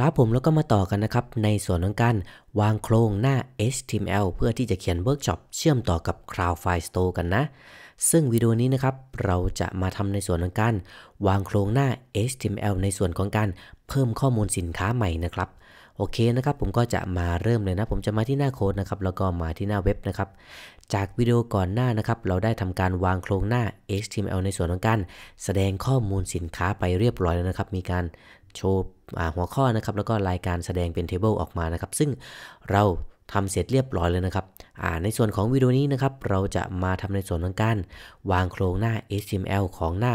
ครับผมแล้วก็มาต่อกันนะครับ ในส่วนของการ วางโครงหน้า HTML เพื่อที่จะเขียนเวิร์กช็อปเชื่อมต่อกับ Cloudflare Store กันนะ ซึ่งวิดีโอนี้นะครับเราจะมาทำในส่วนของการวางโครงหน้า HTML ในส่วนของการ เพิ่มข้อมูลสินค้าใหม่นะครับ โอเคนะครับ ผมก็จะมาเริ่มเลยนะผมจะมาที่หน้าโค้ดนะครับแล้วก็มาที่หน้าเว็บนะครับ จากวิดีโอก่อนหน้านะครับ เราได้ทำการวางโครงหน้า HTML ในส่วนของการแสดงข้อมูลสินค้าไปเรียบร้อยแล้วนะครับ มีการโชว์หัวข้อนะครับแล้วก็รายการแสดงเป็นเทเบิลออกมานะครับซึ่งเราทำเสร็จเรียบร้อยเลยนะครับในส่วนของวิดีโอนี้นะครับเราจะมาทำในส่วนของการ วางโครงหน้า HTML ของหน้า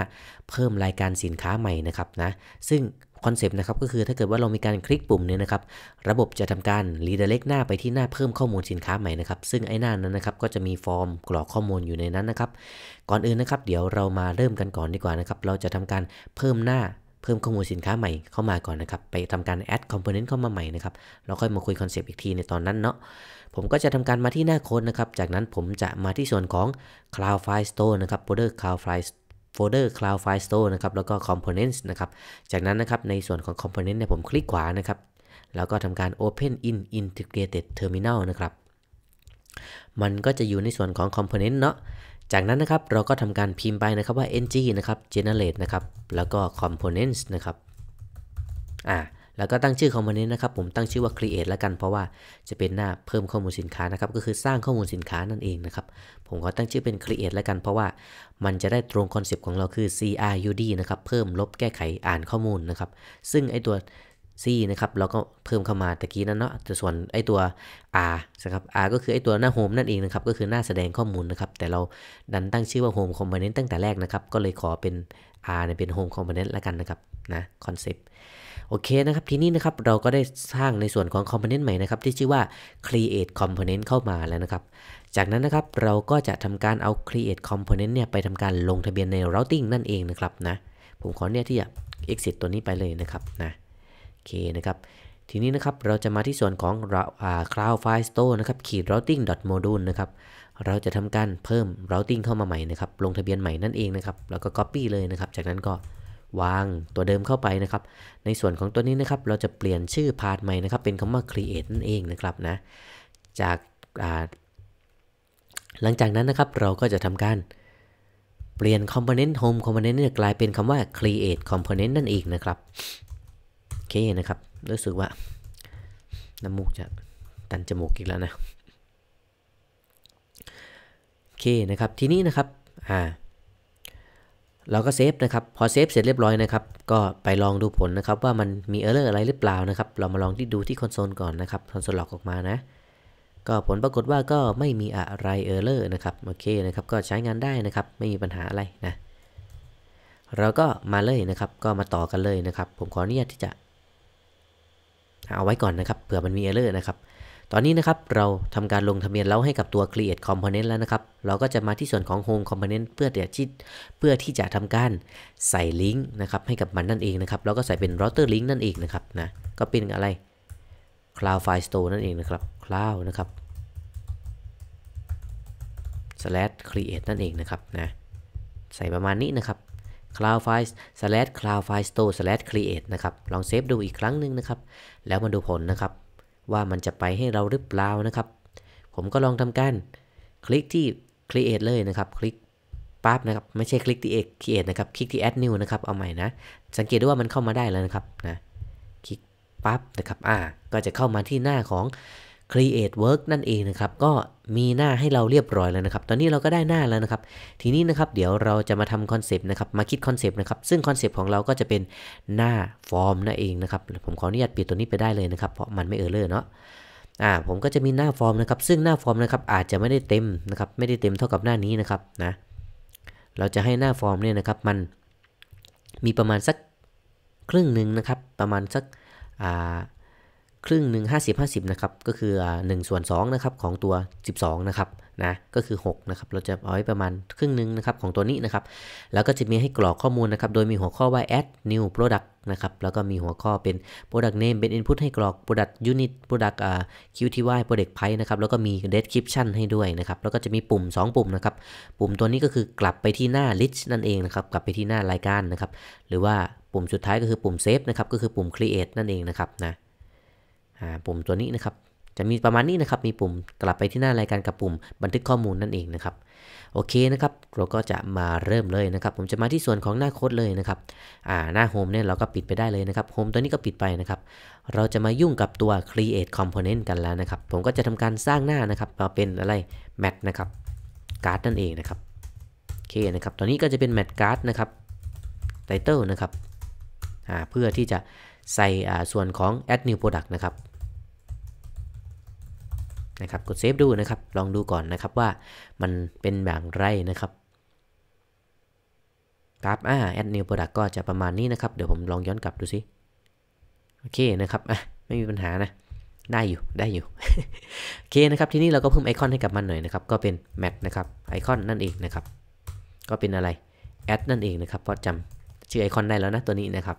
เพิ่มรายการสินค้าใหม่นะครับนะซึ่งคอนเซปต์นะครับก็คือถ้าเกิดว่าเรามีการคลิกปุ่มเนี่ยนะครับ ระบบจะทำการรีเดเล็กหน้าไปที่หน้าเพิ่มข้อมูลสินค้าใหม่นะครับ ซึ่งไอ้หน้านั้นนะครับก็จะมีฟอร์มกรอกข้อมูลอยู่ในนั้นนะครับก่อนอื่นนะครับ เดี๋ยวเรามาเริ่มกันก่อนดีกว่านะครับเราจะทำการเพิ่มหน้าเพิ่มข้อมูลสินค้าใหม่เข้ามาก่อนนะครับไปทำการ add component เข้ามาใหม่นะครับเราค่อยมาคุยคอนเซปต์อีกทีในตอนนั้นเนาะผมก็จะทำการมาที่หน้าโค้ดนะครับจากนั้นผมจะมาที่ส่วนของ cloud file store นะครับ folder cloud file โฟลเดอร์ cloud file store นะครับแล้วก็ components นะครับจากนั้นนะครับในส่วนของ component เนี่ยผมคลิกขวานะครับแล้วก็ทำการ open in integrated terminal นะครับมันก็จะอยู่ในส่วนของ component เนาะ จากนั้นนะครับเราก็ทำการพิมพ์ไปนะครับว่า ng นะครับ generate นะครับแล้วก็ components นะครับ อ่า แล้วก็ตั้งชื่อ component นะครับผมตั้งชื่อว่า create แล้วกัน เพราะว่าจะเป็นหน้าเพิ่มข้อมูลสินค้านะครับก็คือสร้างข้อมูลสินค้านั่นเองนะครับผมขอตั้งชื่อเป็น create แล้วกัน เพราะว่ามันจะได้ตรงคอนเซปต์ของเราคือ crud นะครับเพิ่มลบแก้ไขอ่านข้อมูลนะครับซึ่งไอตัว C นะครับเราก็เพิ่มเข้ามาตะกี้นั่นเนาะแต่ส่วนไอตัว R นะครับ R ก็คือไอตัวหน้า Home นั่นเองนะครับก็คือหน้าแสดงข้อมูลนะครับ แต่เราดันตั้งชื่อว่า Home Component ตั้งแต่แรกนะครับ ก็เลยขอเป็น R เนี่ยเป็น Home Component ละกันนะครับนะคอนเซปต์โอเคนะครับทีนี้นะครับเราก็ได้สร้างในส่วนของ Component ใหม่นะครับที่ชื่อว่า create component เข้ามาแล้วนะครับ จากนั้นนะครับเราก็จะทำการเอา create component เนี่ยไปทำการลงทะเบียนใน routing นั่นเองนะครับนะผมขอเนี่ยที่จะ exit ตัวนี้ไปเลยนะครับนะเคนะครับทีนี้นะครับเราจะมาที่ส่วนของ c l o u d f l e Store นะครับขีด routing module นะครับ เราจะทำการเพิ่ม routing เข้ามาใหม่นะครับลงทะเบียนใหม่นั่นเองนะครับ แล้วก็ copy เลยนะครับ จากนั้นก็วางตัวเดิมเข้าไปนะครับ ในส่วนของตัวนี้นะครับเราจะเปลี่ยนชื่อพาร์ทใหม่นะครับเป็นคำว่า create นั่นเองนะครับนะจาก หลังจากนั้นนะครับเราก็จะทำการเปลี่ยน component home component เนี่ยกลายเป็นคำว่า create component นั่นเองนะครับเคนะครับรู้สึกว่า น้ำมูกจะตันจมูกอีกแล้วนะโอเคนะครับ ทีนี้นะครับอ่าเราก็เซฟนะครับพอเซฟเสร็จเรียบร้อยนะครับ ก็ไปลองดูผลนะครับว่ามันมีเออร์เลอร์อะไรหรือเปล่านะครับ เรามาลองที่ดูที่คอนโซล ก่อนนะครับ คอนโซลหลอกออกมานะ ก็ผลปรากฏว่าก็ไม่มีอะไรเออร์เลอร์นะครับโอเคนะครับก็ใช้งานได้นะครับไม่มีปัญหาอะไรนะเราก็มาเลยนะครับ ก็มาต่อกันเลยนะครับ ผมขออนุญาตที่จะเอาไว้ก่อนนะครับเผื่อมันมีเอเลอร์นะครับ ตอนนี้นะครับเราทำการลงทะเบียนแล้วให้กับตัว create component แล้วนะครับ เราก็จะมาที่ส่วนของ home component เพื่อที่จะเพื่อที่จะทำการใส่ลิงก์นะครับให้กับมันนั่นเองนะครับเราก็ใส่เป็น router link นั่นเองนะครับนะก็เป็นอะไร cloud file store นั่นเองนะครับ cloud นะครับ slash create นั่นเองนะครับนะใส่ประมาณนี้นะครับ cloudfile cloudfile store create นะครับลองเซฟดูอีกครั้งหนึ่งนะครับ แล้วมาดูผลนะครับ ว่ามันจะไปให้เราหรือเปล่านะครับ ผมก็ลองทำการคลิกที่ create เลยนะครับ คลิกปั๊บนะครับ ไม่ใช่คลิกที่ create นะครับคลิกที่ add new นะครับเอาใหม่นะ สังเกตดูว่ามันเข้ามาได้แล้วนะครับนะคลิกปั๊บนะครับอ่าก็จะเข้ามาที่หน้าของ Create Work นั่นเองนะครับก็มีหน้าให้เราเรียบร้อยแล้วนะครับ ตอนนี้เราก็ได้หน้าแล้วนะครับ ทีนี้นะครับเดี๋ยวเราจะมาทำคอนเซปต์นะครับมาคิดคอนเซปต์นะครับซึ่งคอนเซปต์ของเราก็จะเป็นหน้าฟอร์มนั่นเองนะครับผมขออนุญาตเปลี่ยนตัวนี้ไปได้เลยนะครับเพราะมันไม่เออเลอร์เนาะอ่าผมก็จะมีหน้าฟอร์มนะครับ ซึ่งหน้าฟอร์มนะครับอาจจะไม่ได้เต็มนะครับไม่ได้เต็มเท่ากับหน้านี้นะครับนะเราจะให้หน้าฟอร์มเนี่ยนะครับมันมีประมาณสักครึ่งหนึ่งนะครับประมาณสักอ่าครึ่งหนึ่ง50 50นะครับก็คือ 1 ส่วน2นะครับของตัว 12นะครับนะก็คือ6นะครับเราจะเอาไว้ประมาณครึ่งหนึ่งนะครับของตัวนี้นะครับแล้วก็จะมีให้กรอกข้อมูลนะครับโดยมีหัวข้อว่า add new product นะครับแล้วก็มีหัวข้อเป็น product name เป็น input ให้กรอก product unit product อ่า QTY product price นะครับแล้วก็มี description ให้ด้วยนะครับ แล้วก็จะมีปุ่ม 2 ปุ่มนะครับ ปุ่มตัวนี้ก็คือกลับไปที่หน้า list นั่นเองนะครับกลับไปที่หน้ารายการนะครับหรือว่าปุ่มสุดท้ายก็คือปุ่ม save นะครับก็คือปุ่ม create นั่นเองนะครับนะปุ่มตัวนี้นะครับจะมีประมาณนี้นะครับ มีปุ่มกลับไปที่หน้ารายการกับปุ่มบันทึกข้อมูลนั่นเองนะครับโอเคนะครับ เราก็จะมาเริ่มเลยนะครับ ผมจะมาที่ส่วนของหน้าโค้ดเลยนะครับอ่าหน้าโฮมเนี่ยเราก็ปิดไปได้เลยนะครับโฮมตัวนี้ก็ปิดไปนะครับ เราจะมายุ่งกับตัว create component กันแล้วนะครับ ผมก็จะทำการสร้างหน้านะครับมาเป็นอะไร mat นะครับการ์ดนั่นเองนะครับโอเคนะครับตัวนี้ก็จะเป็น mat card นะครับ title นะครับอ่าเพื่อที่จะใส่ส่วนของ add new product นะครับนะครับกดเซฟดูนะครับลองดูก่อนนะครับว่ามันเป็นแบบไรนะครับกราฟอ่าแอดนิวโปรดักก็จะประมาณนี้นะครับเดี๋ยวผมลองย้อนกลับดูซิโอเคนะครับอ่ะไม่มีปัญหานะ ได้อยู่ได้อยู่โอเคนะครับทีนี้เราก็เพิ่มไอคอนให้กับมันหน่อยนะครับ ก็เป็นแมทนะครับ ไอคอนนั่นเองนะครับ ก็เป็นอะไร แอดนั่นเองนะครับเพราะจำชื่อไอคอนได้แล้วนะตัวนี้นะครับ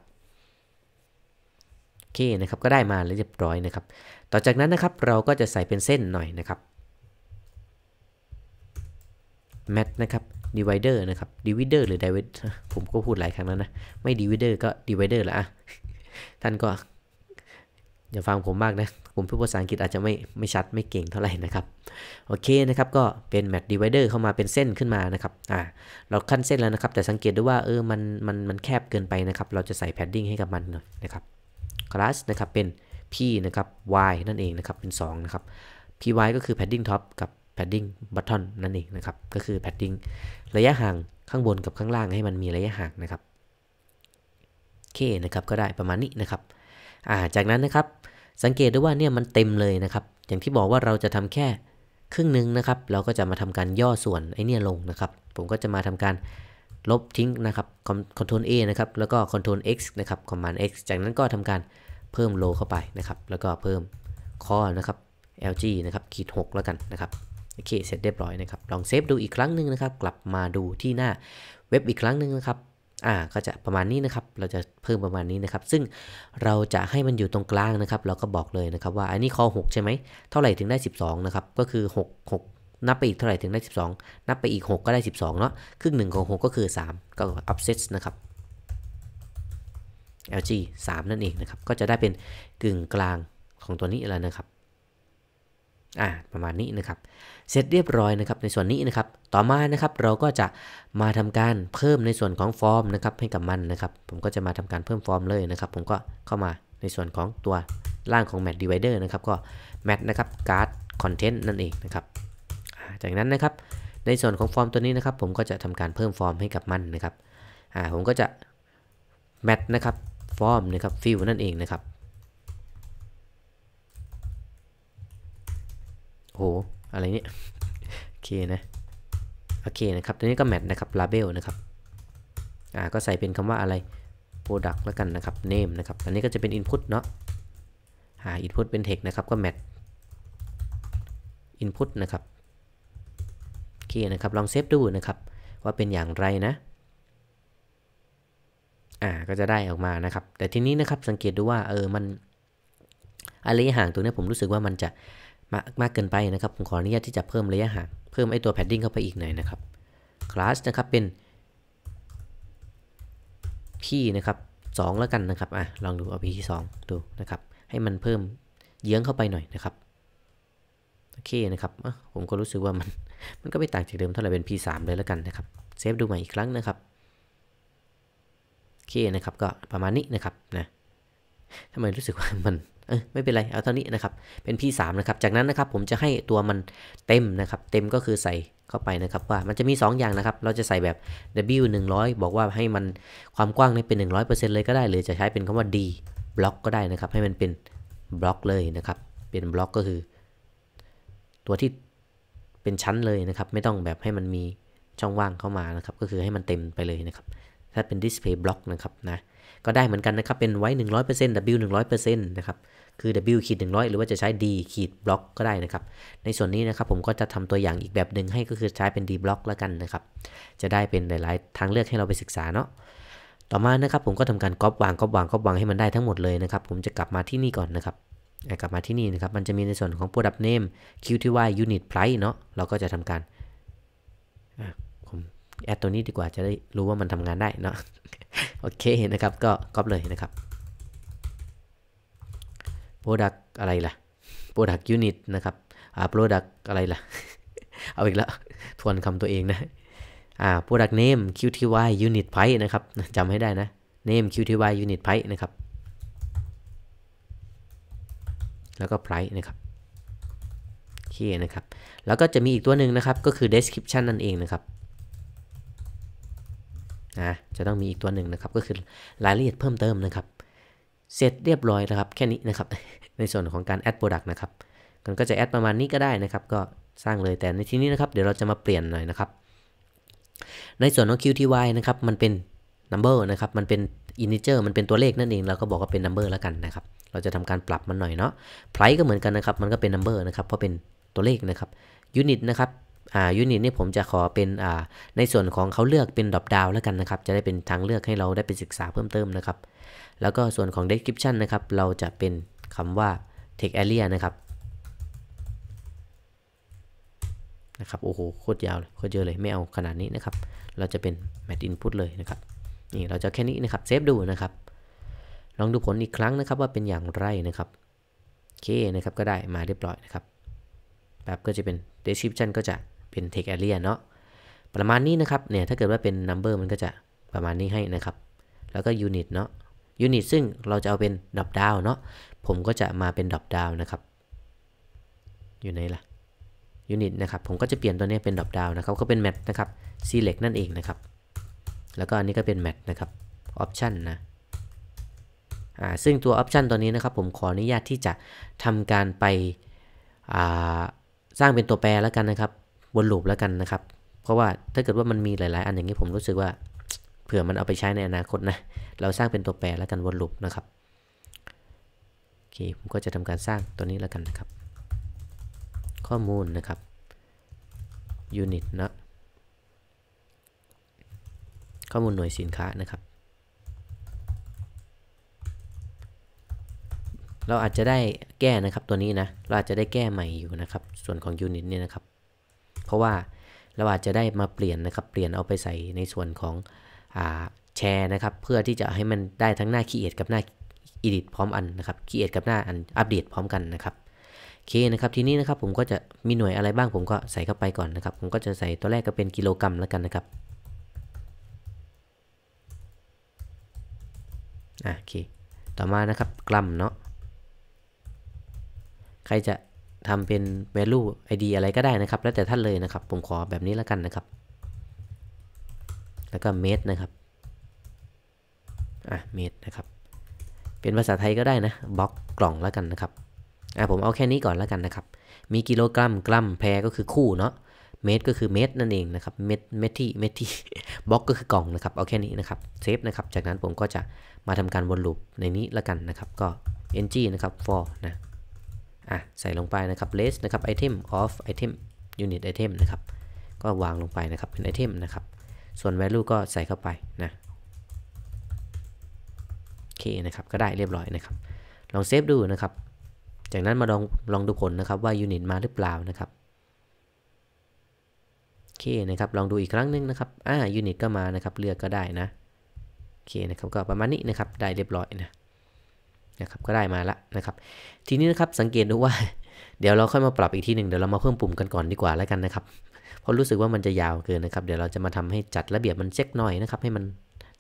เคนะครับก็ได้มาเรียบร้อยนะครับ ต่อจากนั้นนะครับเราก็จะใส่เป็นเส้นหน่อยนะครับแมทนะครับ divider นะครับ divider หรือ d i v i d e ผมก็พูดหลายครั้งแล้วนะ ไม่ divider ก็ divider ละอ่ะท่านก็อย่าฟังผมมากนะผมพูดภาษาอังกฤษอาจจะไม่ไม่ชัดไม่เก่งเท่าไหร่นะครับ โอเคนะครับก็เป็นแมทดี divider เข้ามาเป็นเส้นขึ้นมานะครับอ่าเราขั้นเส้นแล้วนะครับแต่สังเกตด้วยว่าเออมันมันมันแคบเกินไปนะครับ เราจะใส่ padding ให้กับมันหน่อยนะครับ class นะครับเป็น p นะครับ y นั่นเองนะครับเป็น2นะครับ py ก็คือ padding top กับ padding button นั่นเองนะครับก็คือ padding ระยะห่างข้างบนกับข้างล่างให้มันมีระยะห่างนะครับเคนะครับก็ได้ประมาณนี้นะครับอ่าจากนั้นนะครับสังเกตได้ว่าเนี่ยมันเต็มเลยนะครับอย่างที่บอกว่าเราจะทำแค่ครึ่งนึงนะครับเราก็จะมาทำการย่อส่วนไอเนี่ยลงนะครับผมก็จะมาทำการลบทิ้งนะครับ Ctrl A นะครับ แล้วก็ Ctrl X นะครับ Command X จากนั้นก็ทำการเพิ่มโลเข้าไปนะครับ แล้วก็เพิ่มคอนะครับ LG นะครับ ขีด6แล้วกันนะครับ โอเค เสร็จเรียบร้อยนะครับ ลองเซฟดูอีกครั้งหนึ่งนะครับ กลับมาดูที่หน้าเว็บอีกครั้งหนึ่งนะครับ อ่า ก็จะประมาณนี้นะครับ เราจะเพิ่มประมาณนี้นะครับ ซึ่งเราจะให้มันอยู่ตรงกลางนะครับเราก็บอกเลยนะครับ ว่า อันนี้คอ6ใช่ไหม เท่าไหร่ถึงได้ 12นะครับ ก็คือ 6 6นับไปอีกเท่าไหร่ถึงได้ 12 นับไปอีก 6 ก็ได้ 12เนาะ ครึ่งหนึ่งของ6 ก็คือ 3 ก็ offset นะครับ lg 3 นั่นเองนะครับ ก็จะได้เป็นกึ่งกลางของตัวนี้แล้วนะครับ อ่าประมาณนี้นะครับเสร็จเรียบร้อยนะครับ ในส่วนนี้นะครับ ต่อมานะครับ เราก็จะมาทำการเพิ่มในส่วนของฟอร์มนะครับให้กับมันนะครับ ผมก็จะมาทำการเพิ่มฟอร์มเลยนะครับ ผมก็เข้ามาในส่วนของตัวล่างของแมทดีไวเดอร์นะครับ ก็แมทนะครับ การ์ดคอนเทนต์นั่นเองนะครับจากนั้นนะครับ ในส่วนของฟอร์มตัวนี้นะครับ ผมก็จะทำการเพิ่มฟอร์มให้กับมันนะครับอ่าผมก็จะแมทนะครับฟอร์มนะครับฟิลนั่นเองนะครับโหอะไรเนี่ยโอเคนะโอเคนะครับตัวนี้ก็แมทนะครับลาเบลนะครับอ่าก็ใส่เป็นคำว่าอะไร product แล้วกันนะครับ name นะครับอันนี้ก็จะเป็น input เนาะหา input เป็น text นะครับก็ match input นะครับคนะครับ ลองเซฟดูนะครับว่าเป็นอย่างไรนะ อ่าก็จะได้ออกมานะครับ แต่ทีนี้นะครับ สังเกตดูว่าเออมันอะไรห่างตัวนี้ผมรู้สึกว่ามันจะมากมากเกินไปนะครับผมขออนุญาตที่จะเพิ่มระยะห่างเพิ่มไอตัวแพดดิ้งเข้าไปอีกหน่อยนะครับคลาสนะครับเป็น P นะครับ2แล้วกันนะครับอ่ะลองดูเอา P ที่2ดูนะครับให้มันเพิ่มเยื้องเข้าไปหน่อยนะครับโอเคนะครับผมก็รู้สึกว่ามันมันก็ไม่ต่างจากเดิมเท่าไหร่เป็น P3 เลยแล้วกันนะครับเซฟดูใหม่อีกครั้งนะครับโอเคนะครับ ก็ประมาณนี้นะครับนะทำไมรู้สึกว่ามันเออไม่เป็นไรเอาเท่านี้นะครับเป็น P3 นะครับจากนั้นนะครับผมจะให้ตัวมันเต็มนะครับ เต็มก็คือใส่เข้าไปนะครับว่ามันจะมี 2 อย่างนะครับ เราจะใส่แบบ W 100 บอกว่าให้มันความกว้างนี่เป็น 100%เลยก็ได้หรือจะใช้เป็นคำว่า D บล็อกก็ได้นะครับ ให้มันเป็นบล็อกเลยนะครับ เป็นบล็อกก็คือตัวที่เป็นชั้นเลยนะครับ ไม่ต้องแบบให้มันมีช่องว่างเข้ามานะครับก็คือให้มันเต็มไปเลยนะครับ ถ้าเป็น display block นะครับนะก็ได้เหมือนกันนะครับเป็นไว้ 100% w 100%นะครับคือ w ขีด100 หรือว่าจะใช้ d ขีด block ก็ได้นะครับ ในส่วนนี้นะครับผมก็จะทำตัวอย่างอีกแบบหนึ่งให้ก็คือใช้เป็น d block แล้วกันนะครับ จะได้เป็นหลายๆทางเลือกให้เราไปศึกษาเนาะต่อมานะครับผมก็ทำการก๊อปวางก๊อปวางก๊อปวาง ให้มันได้ทั้งหมดเลยนะครับ ผมจะกลับมาที่นี่ก่อนนะครับกลับมาที่นี่นะครับ มันจะมีในส่วนของ product name QTY unit price เนาะเราก็จะทำการผมแอดตัวนี้ดีกว่าจะได้รู้ว่ามันทำงานได้เนาะ โอเคนะครับ ก็ก๊อปเลยนะครับ product อะไรล่ะ product unit นะครับอ่า product อะไรล่ะ เอาอีกแล้วทวนคำตัวเองนะอ่า product name QTY unit price นะครับจำให้ได้นะ name QTY unit price นะครับแล้วก็ price นะครับโอเคนะครับ แล้วก็จะมีอีกตัวหนึ่งนะครับ ก็คือ description นั่นเองนะครับนะจะต้องมีอีกตัวหนึ่งนะครับ ก็คือรายละเอียดเพิ่มเติมนะครับ เสร็จเรียบร้อยนะครับ แค่นี้นะครับ ในส่วนของการ add product นะครับมันก็จะ add ประมาณนี้ก็ได้นะครับ ก็สร้างเลย แต่ในที่นี้นะครับ เดี๋ยวเราจะมาเปลี่ยนหน่อยนะครับ ในส่วนของ QTY นะครับ มันเป็น number นะครับ มันเป็นอินิเจอร์มันเป็นตัวเลขนั่นเองเราก็บอกว่าเป็นมเบอร์แล้วกันนะครับ เราจะทำการปรับมันหน่อยเนาะไพร c ก็เหมือนกันนะครับ มันก็เป็นมเบอร์นะครับ เพราะเป็นตัวเลขนะครับยูนิตนะครับอ่ายูนิตนี่ผมจะขอเป็นอ่าในส่วนของเขาเลือกเป็นดรอปดาวแล้วกันนะครับ จะได้เป็นทางเลือกให้เราได้ไปศึกษาเพิ่มเติมนะครับ แล้วก็ส่วนของ description นะครับเราจะเป็นคำว่า text area นะครับนะครับโอ้โหโคตรยาวเลยโคตรเยอะเลยไม่เอาขนาดนี้นะครับ เราจะเป็น mat input เลยนะครับนี่ เราจะแค่นี้นะครับ เซฟดูนะครับ ลองดูผลอีกครั้งนะครับว่าเป็นอย่างไรนะครับโอเคนะครับ ก็ได้มาเรียบร้อยนะครับแบบก็จะเป็น description ก็จะเป็น t a k e area เนาะประมาณนี้นะครับเนี่ยถ้าเกิดว่าเป็น number มันก็จะประมาณนี้ให้นะครับ แล้วก็ unit เนาะ unit ซึ่งเราจะเอาเป็น drop down เนาะผมก็จะมาเป็น drop down นะครับอยู่ไหนล่ะ unit นะครับ ผมก็จะเปลี่ยนตัวนี้เป็น drop down นะครับก็เป็น mat นะครับ select นั่นเองนะครับแล้วก็อันนี้ก็เป็น Match นะครับ Option นะซึ่งตัว Option ตัวนี้นะครับผมขออนุญาตที่จะทำการไปสร้างเป็นตัวแปรแล้วกันนะครับบนลูปแล้วกันนะครับ เพราะว่าถ้าเกิดว่ามันมีหลาย ๆ อันอย่างนี้ผมรู้สึกว่าเผื่อมันเอาไปใช้ในอนาคตนะ เราสร้างเป็นตัวแปรแล้วกันบนลูปนะครับโอเคผมก็จะทำการสร้างตัวนี้แล้วกันนะครับ ข้อมูลนะครับยูนิตนะข้อมูลหน่วยสินค้านะครับ เราอาจจะได้แก้นะครับตัวนี้นะ เราอาจจะได้แก้ใหม่อยู่นะครับ ส่วนของยูนิตเนี่ยนะครับ เพราะว่าเราอาจจะได้มาเปลี่ยนนะครับ เปลี่ยนเอาไปใส่ในส่วนของแชร์นะครับ เพื่อที่จะให้มันได้ทั้งหน้าขีเอดกับหน้าอิดิทพร้อมอันนะครับขีเอดกับหน้าอันอัปเดตพร้อมกันนะครับ โอเคนะครับ ทีนี้นะครับผมก็จะมีหน่วยอะไรบ้าง ผมก็ใส่เข้าไปก่อนนะครับ ผมก็จะใส่ตัวแรกก็เป็นกิโลกรัมแล้วกันนะครับโอเค ต่อมานะครับ กรัมเนาะ ใครจะทำเป็น value id อะไรก็ได้นะครับ แล้วแต่ท่านเลยนะครับผมขอแบบนี้แล้วกันนะครับ แล้วก็เมตรนะครับ อ่ะเมตรนะครับ เป็นภาษาไทยก็ได้นะบล็อกกล่องแล้วกันนะครับ อ่ะผมเอาแค่นี้ก่อนแล้วกันนะครับ มีกิโลกรัมกรัมแพรก็คือคู่เนาะเมตรก็คือเมตรนั่นเองนะครับเมตรเมตรที่เมตรที่บล็อกก็คือกล่องนะครับเอาแค่นี้นะครับเซฟนะครับจากนั้นผมก็จะมาทำการวนลูปในนี้ละกันนะครับก็ ng นะครับ for นะอ่ะใส่ลงไปนะครับ less นะครับ item of item unit item นะครับก็วางลงไปนะครับเป็น item นะครับส่วน value ก็ใส่เข้าไปนะโอเคนะครับก็ได้เรียบร้อยนะครับ ลองเซฟดูนะครับจากนั้นมาลองลองดูผลนะครับว่ายูนิตมาหรือเปล่านะครับเคนะครับลองดูอีกครั้งนึงนะครับอ่ายูนิตก็มานะครับเลือกก็ได้นะโอเคนะครับก็ประมาณนี้นะครับได้เรียบร้อยนะนะครับ ก็ได้มาละนะครับทีนี้นะครับสังเกตดูว่าเดี๋ยวเราค่อยมาปรับอีกทีหนึ่งเดี๋ยวเรามาเพิ่มปุ่มกันก่อนดีกว่าแล้วกันนะครับ เพราะรู้สึกว่ามันจะยาวเกินนะครับ เดี๋ยวเราจะมาทำให้จัดระเบียบมันเช็คหน่อยนะครับให้มัน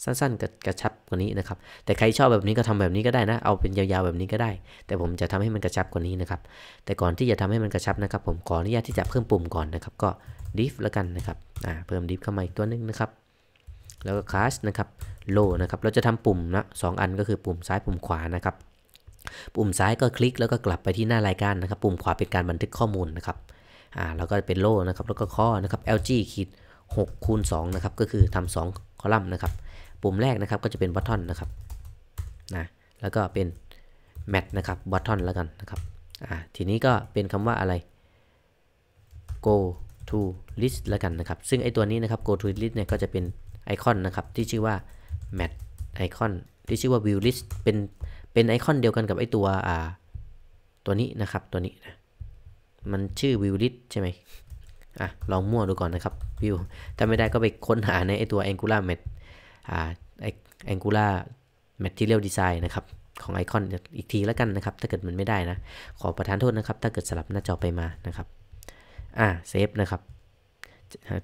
สั้นๆกระชับกว่านี้นะครับ แต่ใครชอบแบบนี้ก็ทำแบบนี้ก็ได้นะ เอาเป็นยาวๆ แบบนี้ก็ได้ แต่ผมจะทำให้มันกระชับกว่านี้นะครับ แต่ก่อนที่จะทำให้มันกระชับนะครับ ผมขออนุญาตที่จะเพิ่มปุ่มก่อนนะครับ ก็ดิฟแล้วกันนะครับ อ่า เพิ่มดิฟเข้ามาอีกตัวนึงนะครับ แล้วก็คลาสนะครับ โลนะครับ เราจะทำปุ่มนะสอันก็คือปุ่มซ้ายปุ่มขวานะครับ ปุ่มซ้ายก็คลิกแล้วก็กลับไปที่หน้ารายการนะครับ ปุ่มขวาเป็นการบันทึกข้อมูลนะครับ อ่า แล้วก็เป็นโลนะครับ แล้วก็ข้อนะครับ lg ขีด6คูณ2นะครับก็คือทำ 2 คอลัมน์นะครับปุ่มแรกนะครับก็จะเป็นบอททอนนะครับนะแล้วก็เป็นแมทนะครับบอททอนแล้วกันนะครับอ่าทีนี้ก็เป็นคำว่าอะไร go to list แล้วกันนะครับซึ่งไอตัวนี้นะครับ go to list เนี่ยก็จะเป็นไอคอนนะครับที่ชื่อว่า mat icon ที่ชื่อว่า view list เป็นเป็นไอคอนเดียวกันกับไอตัวอ่าตัวนี้นะครับตัวนี้นะมันชื่อ view list ใช่ไหมอ่ะลองมั่วดูก่อนนะครับ view ถ้าไม่ได้ก็ไปค้นหาในไอตัว angular mat Angular Material Design นะครับของไอคอนอีกทีแล้วกันนะครับ ถ้าเกิดมันไม่ได้นะ ขอประทานโทษนะครับ ถ้าเกิดสลับหน้าจอไปมานะครับอ่าเซฟนะครับ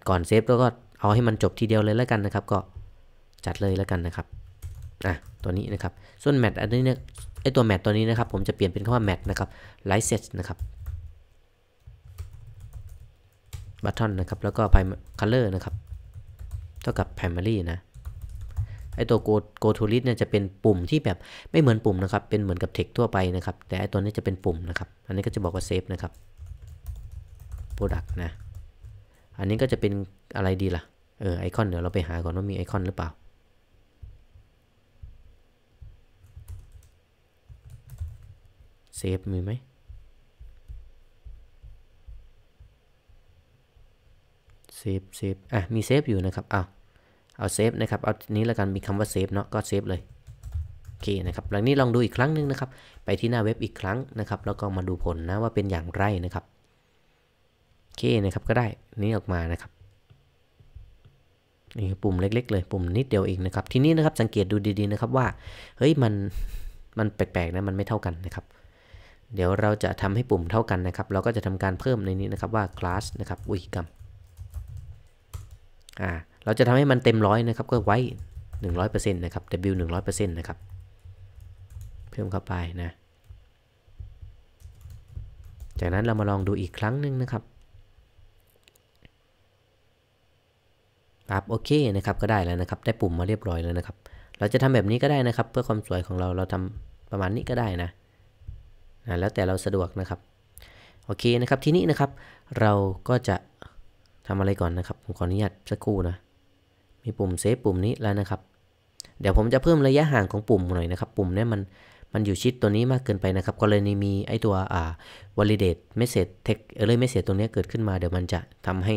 ก่อนเซฟก็เอาให้มันจบทีเดียวเลยแล้วกันนะครับ ก็จัดเลยแล้วกันนะครับอ่ะตัวนี้นะครับส่วนแมทอันนี้เนี่ยไอตัวแมทตัวนี้นะครับ ผมจะเปลี่ยนเป็นคำว่าแมทนะครับไลท์เซตนะครับบัตทอนนะครับแล้วก็ไพคัลเลอร์นะครับเท่ากับ p r i มารีนะไอตัว go go to list เนี่ยจะเป็นปุ่มที่แบบไม่เหมือนปุ่มนะครับ เป็นเหมือนกับ text ทั่วไปนะครับ แต่ไอตัวนี้จะเป็นปุ่มนะครับ อันนี้ก็จะบอกว่า save นะครับ product นะ อันนี้ก็จะเป็นอะไรดีล่ะ เออไอคอน เดี๋ยวเราไปหาก่อนว่ามีไอคอนหรือเปล่า save มีไหมเซฟเซฟอ่ะมีเซฟอยู่นะครับอ้าวเอาเซฟนะครับเอานี้แล้วกันมีคำว่าเซฟเนาะก็เซฟเลยโอเคนะครับหลังนี้ลองดูอีกครั้งหนึ่งนะครับ ไปที่หน้าเว็บอีกครั้งนะครับแล้วก็มาดูผลนะว่าเป็นอย่างไรนะครับ โอเคนะครับก็ได้นี้ออกมานะครับนี่ปุ่มเล็กๆเลยปุ่มนิดเดียวเองนะครับทีนี้นะครับสังเกตดูดีๆนะครับว่าเฮ้ยมันมันแปลกๆนะมันไม่เท่ากันนะครับ เดี๋ยวเราจะทำให้ปุ่มเท่ากันนะครับ เราก็จะทำการเพิ่มในนี้นะครับว่า class นะครับอุ้ยกรรมอ่าเราจะทำให้มันเต็มร้อยนะครับ ก็ไว้ 100%นะครับ W 100%นะครับเพิ่มเข้าไปนะ จากนั้นเรามาลองดูอีกครั้งหนึ่งนะครับปับโอเคนะครับ ก็ได้แล้วนะครับ ได้ปุ่มมาเรียบร้อยแล้วนะครับ เราจะทำแบบนี้ก็ได้นะครับเพื่อความสวยของเรา เราทำประมาณนี้ก็ได้นะนะ แล้วแต่เราสะดวกนะครับโอเคนะครับทีนี้นะครับเราก็จะทำอะไรก่อนนะครับผมขออนุญาตสักครู่นะมีปุ่มเซฟปุ่มนี้แล้วนะครับ เดี๋ยวผมจะเพิ่มระยะห่างของปุ่มหน่อยนะครับ ปุ่มนี้มันมันอยู่ชิดตัวนี้มากเกินไปนะครับกรณีมีไอตัวอ่า validate message text error message ตรงนี้เกิดขึ้นมาเดี๋ยวมันจะทำให้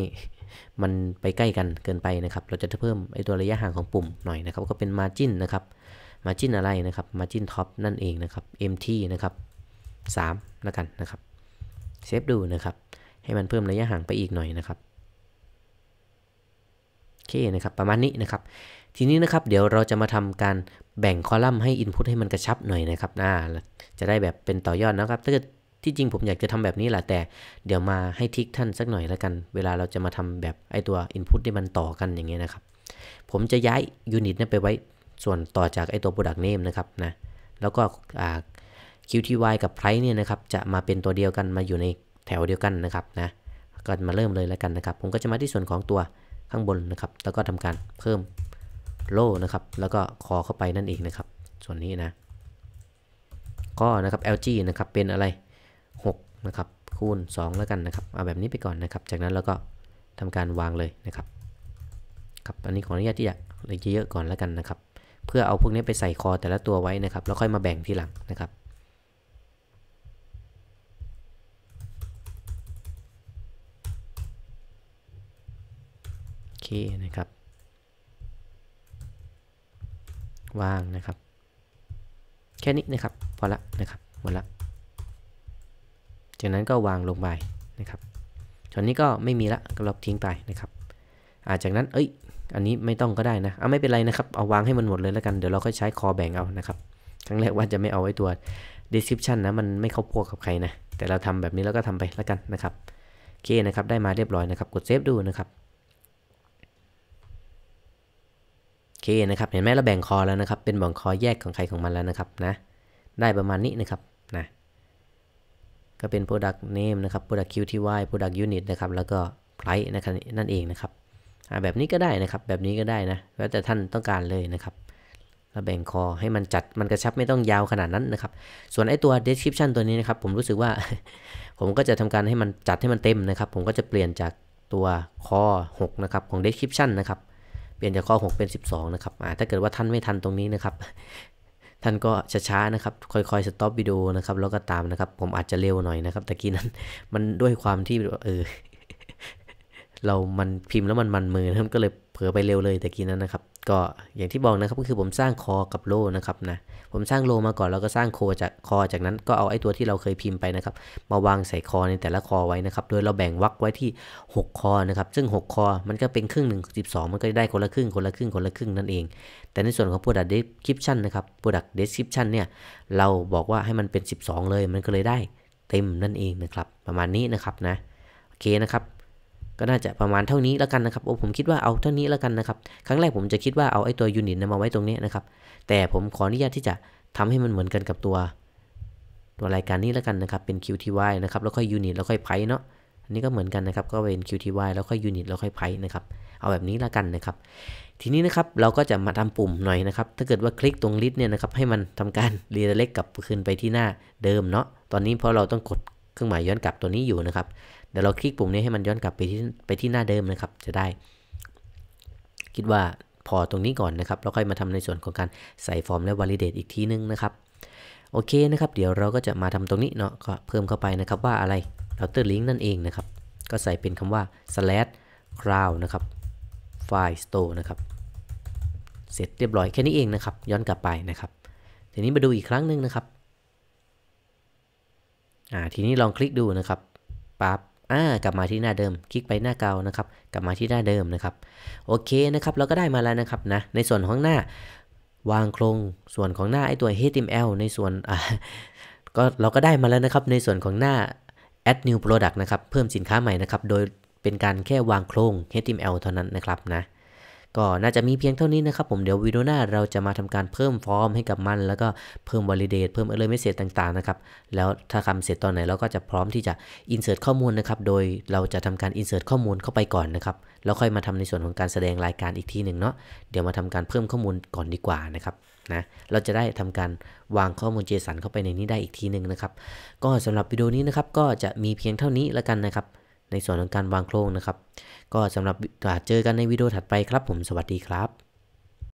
มันไปใกล้กันเกินไปนะครับเราจะเพิ่มไอตัวระยะห่างของปุ่มหน่อยนะครับ ก็เป็น margin นะครับ margin อะไรนะครับ margin top นั่นเองนะครับ mt นะครับ3แล้วกันนะครับเซฟดูนะครับให้มันเพิ่มระยะห่างไปอีกหน่อยนะครับเคนะครับประมาณนี้นะครับทีนี้นะครับเดี๋ยวเราจะมาทำการแบ่งคอลัมน์ให้ Input ให้มันกระชับหน่อยนะครับน่าจะได้แบบเป็นต่อยอดนะครับถ้าเกิดที่จริงผมอยากจะทำแบบนี้แหละ แต่เดี๋ยวมาให้ทิกท่านสักหน่อยแล้วกัน เวลาเราจะมาทำแบบไอตัว Input ที่มันต่อกันอย่างเงี้ยนะครับผมจะย้ายยูนิตนั้นไปไว้ส่วนต่อจากไอตัว Product Name นะครับนะแล้วก็วที QTY กับ Price เนี่ยนะครับจะมาเป็นตัวเดียวกันมาอยู่ในแถวเดียวกันนะครับนะก็มาเริ่มเลยแล้วกันนะครับ ผมก็จะมาที่ส่วนของตัวข้างบน นะครับ แล้วก็ทำการเพิ่มโล่นะครับ แล้วก็คอเข้าไปนั่นเองนะครับ ส่วนนี้นะ ก็นะครับ LG นะครับ เป็นอะไร6นะครับ คูณ 2 แล้วกันนะครับ เอาแบบนี้ไปก่อนนะครับ จากนั้นเราก็ทำการวางเลยนะครับ ครับ อันนี้ขออนุญาตที่จะเยอะก่อนแล้วกันนะครับ เพื่อเอาพวกนี้ไปใส่คอแต่ละตัวไว้นะครับ แล้วค่อยมาแบ่งทีหลังนะครับนะครับว่างนะครับ แค่นี้นะครับ พอละนะครับหมดละจากนั้นก็วางลงไปนะครับตอนนี้ก็ไม่มีละก็ลบทิ้งไปนะครับอาจากนั้น เอ้ย อันนี้ไม่ต้องก็ได้นะเอาไม่เป็นไรนะครับเอาวางให้มันหมดเลยแล้วกัน เดี๋ยวเราก็ใช้คอแบ่งเอานะครับครั้งแรกว่าจะไม่เอาไว้ตัว description นะมันไม่เข้าพวกกับใครนะแต่เราทำแบบนี้แล้วก็ทำไปแล้วกันนะครับโอเคนะครับได้มาเรียบร้อยนะครับกดเซฟดูนะครับเคนะครับเห็นไหมเราแบ่งคอแล้วนะครับ เป็นบ่งคอแยกของใครของมันแล้วนะครับนะ ได้ประมาณนี้นะครับนะก็เป็น product name นะครับ product QTY product unit นะครับ แล้วก็ price นะครับนั่นเองนะครับ แบบนี้ก็ได้นะครับ แบบนี้ก็ได้นะแล้วแต่ท่านต้องการเลยนะครับ เราแบ่งคอให้มันจัดมันกระชับไม่ต้องยาวขนาดนั้นนะครับ ส่วนไอตัว description ตัวนี้นะครับ ผมรู้สึกว่า ผมก็จะทำการให้มันจัดให้มันเต็มนะครับ ผมก็จะเปลี่ยนจากตัวคอ6 นะครับ ของ description นะครับปลี่ยนจากข้อ6เป็น 12 นะครับถ้าเกิดว่าท่านไม่ทันตรงนี้นะครับ ท่านก็ช้าๆ นะครับ ค่อย ๆ สต็อปวิดีโอนะครับ แล้วก็ตามนะครับ ผมอาจจะเร็วหน่อยนะครับ แต่กี้นั้น มันด้วยความที่เออ เรามันพิมพ์แล้วมันมันมือท่านก็เลยเผลอไปเร็วเลย แต่กี้นั้นนะครับก็อย่างที่บอกนะครับก็คือผมสร้างคอกับโลนะครับนะผมสร้างโล มาก่อนแล้วก็สร้างโคจากคอ จากนั้นก็เอาไอ้ตัวที่เราเคยพิมพ์ไปนะครับ มาวางใส่คอในแต่ละคอไว้นะครับ โดยเราแบ่งวักไว้ที่6คอนะครับซึ่ง6คอมันก็เป็นครึ่งหนึ่งองมันก็ได้คนละครึ่ง คนละครึ่ง คนละครึ่งนั่นเอง แต่ในส่วนของ product description นะครับ product description เนี่ย เราบอกว่าให้มันเป็น 12 เลย มันก็เลยได้เต็มนั่นเองนะครับประมาณนี้นะครับนะโอเคนะครับก็น่าจะประมาณเท่านี้แล้วกันนะครับโอ้ผมคิดว่าเอาเท่านี้แล้วกันนะครับครั้งแรกผมจะคิดว่าเอาไอ้ตัวยูนิตมาไว้ตรงนี้นะครับ แต่ผมขออนุญาตที่จะทำให้มันเหมือนกันกับตัว ตัวรายการนี้แล้วกันนะครับเป็น QTY นะครับ แล้วค่อยยูนิตแล้วค่อยไพเนาะอันนี้ก็เหมือนกันนะครับ ก็เป็น QTY แล้วค่อยยูนิตแล้วค่อยไพนะครับเอาแบบนี้แล้วกันนะครับ ทีนี้นะครับเราก็จะมาทำปุ่มหน่อยนะครับถ้าเกิดว่าคลิกตรงลิสต์เนี่ยนะครับให้มันทำการรีเล็กกลับคืนไปที่หน้าเดิมเนาะตอนนี้เพราะเราต้องกดรื่องหมายย้อนกลับตัวนี้อยู่นะครับเดี๋ยวเราคลิกปุ่มนี้ให้มันย้อนกลับไปที่ไปที่หน้าเดิมนะครับ จะได้ คิดว่าพอตรงนี้ก่อนนะครับเราค่อยมาทำในส่วนของการใส่ฟอร์มและวอลิเดตอีกทีนึงนะครับโอเคนะครับ เดี๋ยวเราก็จะมาทำตรงนี้เนาะก็เพิ่มเข้าไปนะครับ ว่าอะไรเร r o u t e ลิงก์นั่นเองนะครับ ก็ใส่เป็นคำว่า slash cloud นะครับ file store นะครับเสร็จเรียบร้อยแค่นี้เองนะครับ ย้อนกลับไปนะครับทีนี้มาดูอีกครั้งหนึ่งนะครับอ่า ทีนี้ลองคลิกดูนะครับ ปั๊บ อ่า กลับมาที่หน้าเดิม คลิกไปหน้าเก่านะครับ กลับมาที่หน้าเดิมนะครับ โอเคนะครับ เราก็ได้มาแล้วนะครับ นะ ในส่วนของหน้าวางโครง ส่วนของหน้าไอตัว HTML ในส่วน อ่า ก็เราก็ได้มาแล้วนะครับ ในส่วนของหน้า add new product นะครับ เพิ่มสินค้าใหม่นะครับ โดยเป็นการแค่วางโครง HTML เท่านั้นนะครับ นะก็น่าจะมีเพียงเท่านี้นะครับ ผมเดี๋ยววิดีโอหน้าเราจะมาทำการเพิ่มฟอร์มให้กับมัน แล้วก็เพิ่มวอล i d เดตเพิ่มเลเมนต์เสร็จต่างๆนะครับ แล้วถ้าทำเสร็จตอนไหนเราก็จะพร้อมที่จะอินเสิร์ตข้อมูลนะครับ โดยเราจะทำการอินเสิร์ตข้อมูลเข้าไปก่อนนะครับแล้วค่อยมาทำในส่วนของการแสดงรายการอีกทีหนึ่งเนาะเดี๋ยวมาทำการเพิ่มข้อมูลก่อนดีกว่านะครับนะ เราจะได้ทำการวางข้อมูลเจสันเข้าไปในนี้ได้อีกทีหนึ่งนะครับ ก็สำหรับวิดีโอนี้นะครับ ก็จะมีเพียงเท่านี้แล้วกันนะครับในส่วนของการวางโครงนะครับ ก็สำหรับเจอกันในวิดีโอถัดไปครับผมสวัสดีครับ